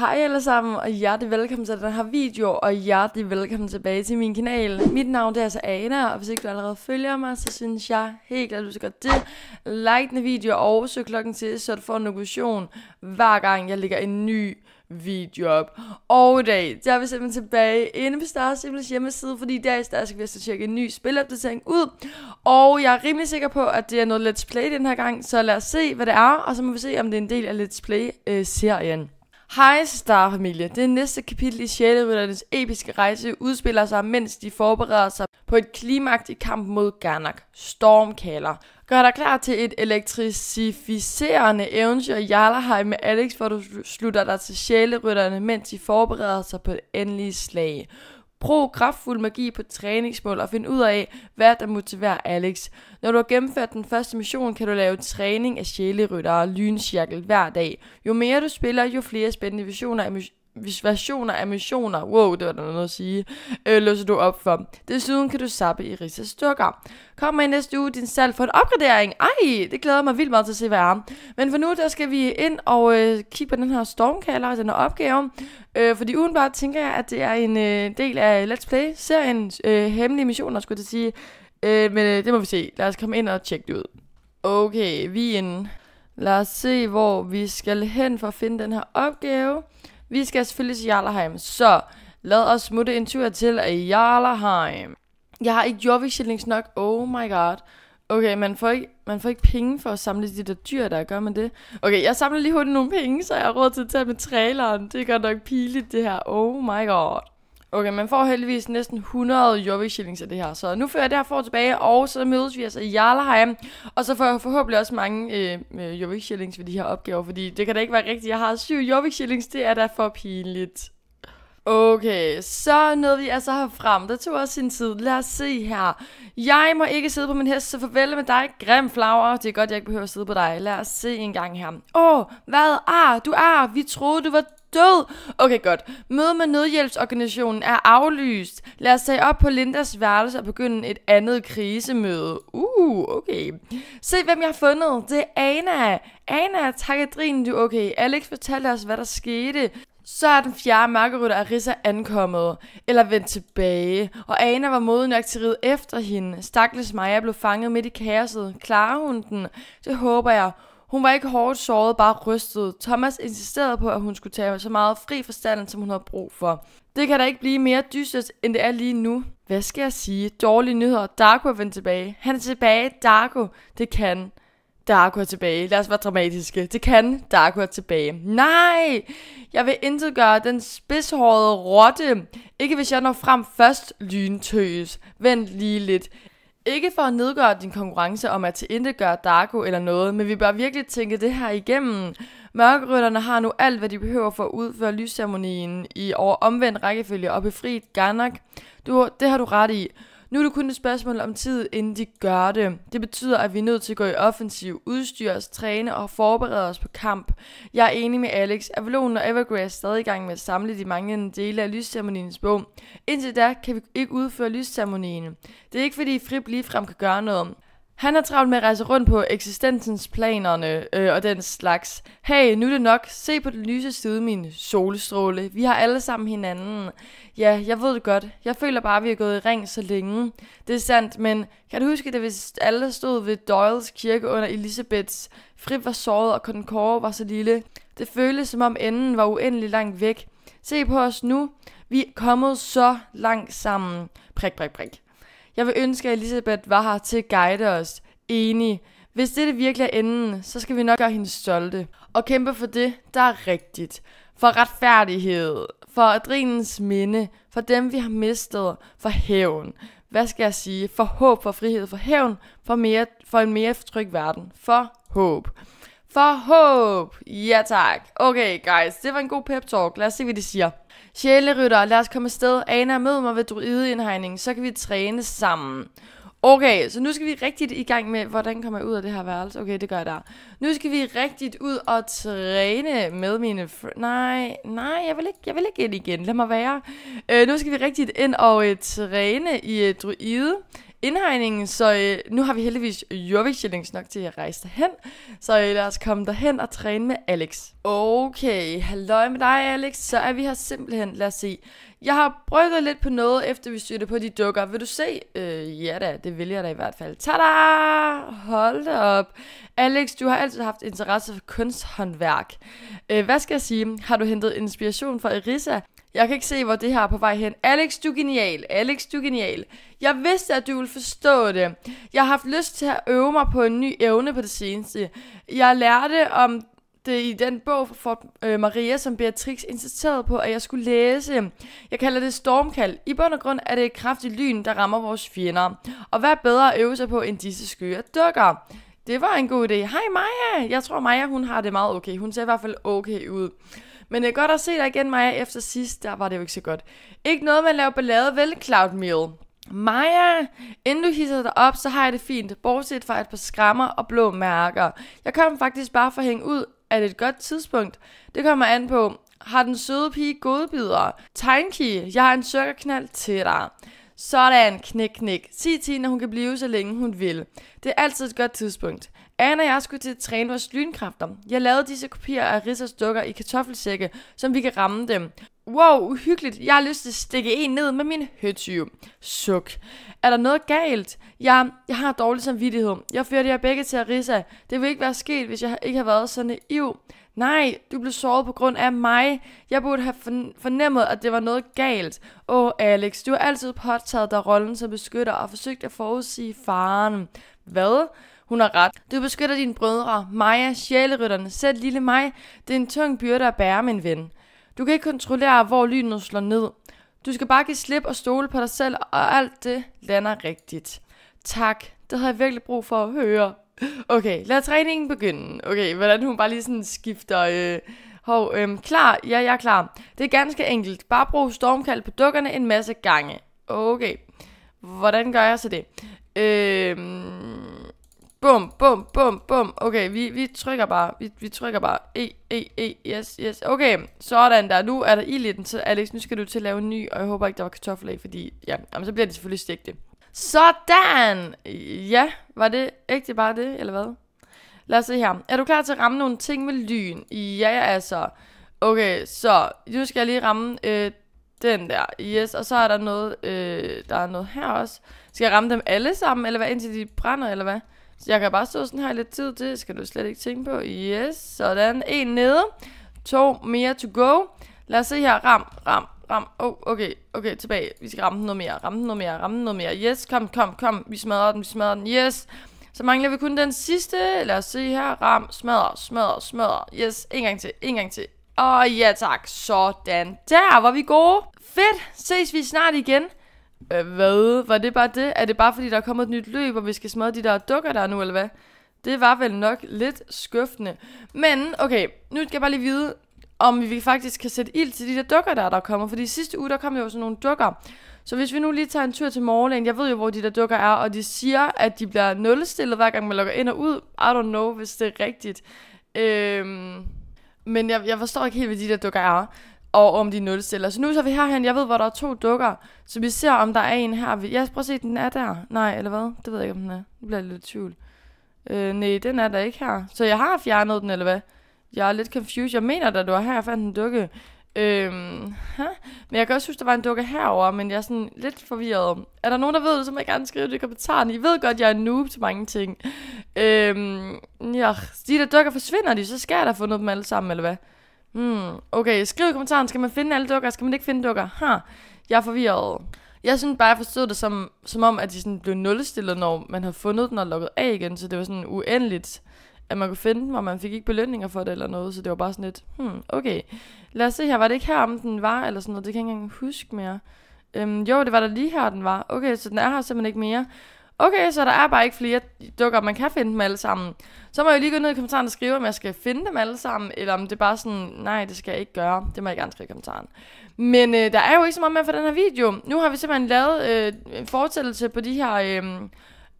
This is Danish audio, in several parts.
Hej alle sammen, og hjertelig velkommen til den her video, og hjertelig velkommen tilbage til min kanal. Mit navn er altså Ana, og hvis ikke du allerede følger mig, så synes jeg helt klart, at du skal gøre det. Like den video, og søg klokken til, så du får en notifikation hver gang jeg lægger en ny video op. Og i dag, der er vi simpelthen tilbage inde på Star Simples hjemmeside, fordi i dag skal vi altså tjekke en ny spilopdatering ud. Og jeg er rimelig sikker på, at det er noget Let's Play den her gang, så lad os se, hvad det er, og så må vi se, om det er en del af Let's Play-serien. Øh, Hej Starfamilie. Det næste kapitel i Sjælerytternes episke rejse udspiller sig, mens de forbereder sig på et klimakt i kamp mod Garnak, Stormkaler. Gør dig klar til et elektrificerende eventyr i Jarlaheim med Alex, hvor du slutter dig til Sjælerytterne, mens de forbereder sig på et endelige slag. Brug kraftfuld magi på træningsmål og find ud af, hvad der motiverer Alex. Når du har gennemført den første mission, kan du lave træning af sjælerytter og lyncirkel hver dag. Jo mere du spiller, jo flere spændende visioner versioner af missioner, wow, det var der noget at sige, øh, løser du op for. Desuden kan du sappe i Risas styrker. Kom med i næste uge din salg for en opgradering. Ej, det glæder mig vildt meget til at se, hvad er. Men for nu, der skal vi ind og øh, kigge på den her stormkaller den her opgave. Øh, fordi udenbart tænker jeg, at det er en øh, del af Let's Play-serien øh, Hemmelige Missioner, skulle jeg sige. Øh, men øh, det må vi se. Lad os komme ind og tjekke det ud. Okay, vi er inde. Lad os se, hvor vi skal hen for at finde den her opgave. Vi skal selvfølgelig til Jarlaheim, så lad os smutte en tur til Jarlaheim. Jeg har ikke jordvigtshillings nok, oh my god. Okay, man får, ikke, man får ikke penge for at samle de der dyr, der gør man det. Okay, jeg samler lige hurtigt nogle penge, så jeg har råd til at tage med traileren. Det er godt nok piligt, det her. Oh my god. Okay, man får heldigvis næsten 100 jobbik shillings af det her. Så nu fører jeg det her for tilbage, og så mødes vi altså i Jarlheim. Og så får jeg forhåbentlig også mange øh, shillings ved de her opgaver, fordi det kan da ikke være rigtigt. Jeg har syv jobbik shillings, det er da for pinligt. Okay, så nåede vi altså frem. Der tog også sin tid. Lad os se her. Jeg må ikke sidde på min hest, så farvel med dig, grim flager. Det er godt, jeg ikke behøver at sidde på dig. Lad os se en gang her. Åh, oh, hvad? Ah, du er. Vi troede, du var død. Okay, godt. Mødet med nødhjælpsorganisationen er aflyst. Lad os tage op på Lindas værelse og begynde et andet krisemøde. Uh, okay. Se, hvem jeg har fundet. Det er Anna. Anna, tak Adrien, du okay. Alex fortalte os, hvad der skete. Så er den fjerde mørkerytter Arisa ankommet, eller vendt tilbage, og Ana var moden nok til at ride efter hende. Stakles Maja blev fanget midt i kaoset. Klarer hun den? Det håber jeg. Hun var ikke hårdt såret, bare rystet. Thomas insisterede på, at hun skulle tage så meget fri forstanden, som hun havde brug for. Det kan da ikke blive mere dystert, end det er lige nu. Hvad skal jeg sige? Dårlige nyheder. Darko er vendt tilbage. Han er tilbage. Darko. Det kan. Darko er tilbage. Lad os være dramatiske. Det kan. Darko er tilbage. Nej! Jeg vil intet gøre den spidshårede rotte. Ikke hvis jeg når frem først lyntøs. Vent lige lidt. Ikke for at nedgøre din konkurrence om at tilindegøre Darko eller noget, men vi bør virkelig tænke det her igennem. Mørkerytterne har nu alt, hvad de behøver for at udføre lysceremonien i over omvendt rækkefølge og befriet Garnak. Du, det har du ret i. Nu er det kun et spørgsmål om tid, inden de gør det. Det betyder, at vi er nødt til at gå i offensiv, udstyre os, altså træne og forberede os på kamp. Jeg er enig med Alex. Avalon og Evergrey er stadig i gang med at samle de manglende dele af lysceremoniens bog. Indtil da kan vi ikke udføre lysceremonien. Det er ikke fordi Frip ligefrem kan gøre noget. Han har travlt med at rejse rundt på eksistensens planerne øh, og den slags. Hey, nu er det nok. Se på den lyse side, min solstråle. Vi har alle sammen hinanden. Ja, jeg ved det godt. Jeg føler bare, at vi har gået i ring så længe. Det er sandt, men kan du huske at hvis alle stod ved Doyles kirke under Elisabeths? Frit var såret, og Concorde var så lille. Det føles, som om enden var uendelig langt væk. Se på os nu. Vi er kommet så langt sammen. Prik, prik, prik. Jeg vil ønske, at Elisabeth var her til at guide os. Enig. Hvis det virkelig er enden, så skal vi nok gøre hende stolte. Og kæmpe for det, der er rigtigt. For retfærdighed. For adrenens minde. For dem, vi har mistet. For hævn. Hvad skal jeg sige? For håb, for frihed, for hævn. For, mere, for en mere tryg verden. For håb håb. Ja tak. Okay guys, det var en god pep talk. Lad os se, hvad de siger. Sjælerytter, lad os komme afsted. Ana, mød mig ved druideindhegningen, så kan vi træne sammen. Okay, så nu skal vi rigtigt i gang med, hvordan kommer jeg ud af det her værelse? Okay, det gør jeg der. Nu skal vi rigtigt ud og træne med mine... nej, nej, jeg vil, ikke, jeg vil ikke ind igen, lad mig være. Øh, nu skal vi rigtigt ind og øh, træne i øh, druide indhegningen, så øh, nu har vi heldigvis jordvægtsjællings nok til at rejse derhen. Så øh, lad os komme derhen og træne med Alex. Okay, halløj med dig Alex, så er vi her simpelthen, lad os se. Jeg har brygget lidt på noget, efter vi styrte på de dukker. Vil du se? Øh, ja da, det vil jeg da i hvert fald. Tada! Hold da op. Alex, du har altid haft interesse for kunsthåndværk. Øh, hvad skal jeg sige? Har du hentet inspiration fra Erisa? Jeg kan ikke se, hvor det her er på vej hen. Alex, du er genial. Alex, du er genial. Jeg vidste, at du ville forstå det. Jeg har haft lyst til at øve mig på en ny evne på det seneste. Jeg lærte om det i den bog for øh, Maria, som Beatrix insisterede på, at jeg skulle læse. Jeg kalder det stormkald. I bund og grund er det et kraftigt lyn, der rammer vores fjender. Og hvad bedre at øve sig på, end disse skyer dukker? Det var en god idé. Hej Maja! Jeg tror Maja, hun har det meget okay. Hun ser i hvert fald okay ud. Men det er godt at se dig igen, Maja. Efter sidst, der var det jo ikke så godt. Ikke noget med at lave ballade, vel, Cloud Meal? Maja, inden du hisser dig op, så har jeg det fint, bortset fra et par skrammer og blå mærker. Jeg kom faktisk bare for at hænge ud, er det et godt tidspunkt? Det kommer an på, har den søde pige godbidder? Tanki, jeg har en sukkerknald til dig. Sådan, knik, knik. Sig Tina, hun kan blive så længe hun vil. Det er altid et godt tidspunkt. Anne og jeg skulle til at træne vores lynkræfter. Jeg lavede disse kopier af Rissas dukker i kartoffelsække, som vi kan ramme dem. Wow, uhyggeligt. Jeg har lyst til at stikke en ned med min høtyve. Suk. Er der noget galt? Jeg, jeg har dårlig samvittighed. Jeg førte jer begge til Arisa. Det ville ikke være sket, hvis jeg ikke havde været så naiv. Nej, du blev såret på grund af mig. Jeg burde have fornemmet, at det var noget galt. Åh, Alex, du har altid påtaget dig rollen som beskytter og forsøgt at forudsige faren. Hvad? Hun har ret. Du beskytter dine brødre, Maja, sjælerytterne, selv lille mig. Det er en tung byrde at bære, min ven. Du kan ikke kontrollere, hvor lynet slår ned. Du skal bare give slip og stole på dig selv, og alt det lander rigtigt. Tak, det havde jeg virkelig brug for at høre. Okay, lad træningen begynde. Okay, hvordan hun bare lige sådan skifter... Øh, hov, øhm, klar, ja, jeg er klar. Det er ganske enkelt. Bare brug stormkald på dukkerne en masse gange. Okay, hvordan gør jeg så det? Øhm, Bum, bum, bum, bum. Okay, vi, vi trykker bare. Vi, vi trykker bare. E, e, e, yes, yes. Okay, sådan der. Nu er der ild i den, så Alex, nu skal du til at lave en ny, og jeg håber ikke, der var kartoffel af, fordi ja, jamen, så bliver det selvfølgelig det. Sådan! Ja, var det ægte bare det, eller hvad? Lad os se her. Er du klar til at ramme nogle ting med lyn? Ja, altså. Okay, så nu skal jeg lige ramme øh, den der. Yes, og så er der noget, øh, der er noget her også. Skal jeg ramme dem alle sammen, eller hvad? Indtil de brænder, eller hvad? Så jeg kan bare stå sådan her lidt tid til, skal du slet ikke tænke på. Yes, sådan. En nede, to mere to go. Lad os se her, ram, ram, ram. Oh, okay, okay, tilbage. Vi skal ramme den noget mere, ramme den noget mere, ramme den noget mere. Yes, kom, kom, kom. Vi smadrer den, vi smadrer den. Yes. Så mangler vi kun den sidste. Lad os se her. Ram, smadrer, smadrer, smadrer. Yes, en gang til, en gang til. oh, ja tak, sådan der, var vi gode. Fedt, ses vi snart igen. Øh, hvad? Var det bare det? Er det bare fordi, der er kommet et nyt løb, og vi skal smadre de der dukker der nu, eller hvad? Det var vel nok lidt skuffende. Men, okay, nu skal jeg bare lige vide, om vi faktisk kan sætte ild til de der dukker der, der kommer. Fordi sidste uge, der kom jo sådan nogle dukker. Så hvis vi nu lige tager en tur til morgenen, jeg ved jo, hvor de der dukker er, og de siger, at de bliver nulstillet, hver gang man logger ind og ud. I don't know, hvis det er rigtigt. Øhm, men jeg, jeg forstår ikke helt, hvad de der dukker er og om de nulstiller. Så nu så vi herhen, jeg ved, hvor der er to dukker, så vi ser, om der er en her. Ja, prøver at se, den er der. Nej, eller hvad? Det ved jeg ikke, om den er. Nu bliver jeg lidt i tvivl. Øh, nej, den er der ikke her. Så jeg har fjernet den, eller hvad? Jeg er lidt confused. Jeg mener da, du var her, jeg fandt en dukke. Øh, ha? Men jeg kan også huske, der var en dukke herover, men jeg er sådan lidt forvirret. Er der nogen, der ved det, så må jeg gerne skrive det i kommentaren. I ved godt, jeg er en noob til mange ting. Øh, ja, de der dukker forsvinder de, så skal jeg da fundet dem alle sammen, eller hvad? Hmm, okay, skriv i kommentaren, skal man finde alle dukker, skal man ikke finde dukker? Ha, huh. jeg er forvirret. Jeg synes bare, jeg forstod det som, som om, at de sådan blev nulstillet, når man havde fundet den og lukket af igen, så det var sådan uendeligt, at man kunne finde dem, og man fik ikke belønninger for det eller noget, så det var bare sådan lidt, hmm, okay. Lad os se her, var det ikke her, om den var, eller sådan noget, det kan jeg ikke engang huske mere. Øhm, jo, det var der lige her, den var. Okay, så den er her simpelthen ikke mere okay, så der er bare ikke flere dukker, man kan finde dem alle sammen. Så må jeg lige gå ned i kommentaren og skrive, om jeg skal finde dem alle sammen, eller om det er bare sådan, nej, det skal jeg ikke gøre. Det må jeg gerne skrive i kommentaren. Men øh, der er jo ikke så meget mere for den her video. Nu har vi simpelthen lavet øh, en fortællelse på de her øh,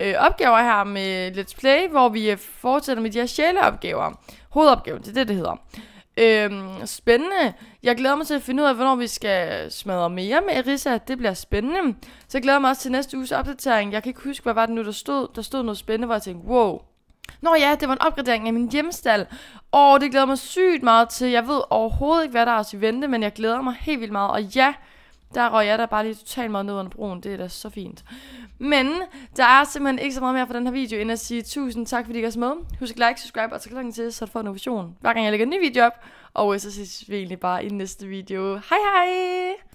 øh, opgaver her med Let's Play, hvor vi øh, fortsætter med de her sjæleopgaver. Hovedopgaven, det er det, det hedder. Øhm, spændende. Jeg glæder mig til at finde ud af, hvornår vi skal smadre mere med Erisa. Det bliver spændende. Så jeg glæder mig også til næste uges opdatering. Jeg kan ikke huske, hvad var det nu, der stod. Der stod noget spændende, hvor jeg tænkte, wow. Nå ja, det var en opgradering af min hjemstal. Og det glæder mig sygt meget til. Jeg ved overhovedet ikke, hvad der er at vente, men jeg glæder mig helt vildt meget. Og ja, der røg jeg der bare lige totalt meget ned under broen. Det er da så fint. Men der er simpelthen ikke så meget mere for den her video, end at sige tusind tak, fordi I gør med. Husk at like, subscribe og så klokken til, så du får en notifikation, hver gang jeg lægger en ny video op. Og så ses vi egentlig bare i næste video. Hej hej!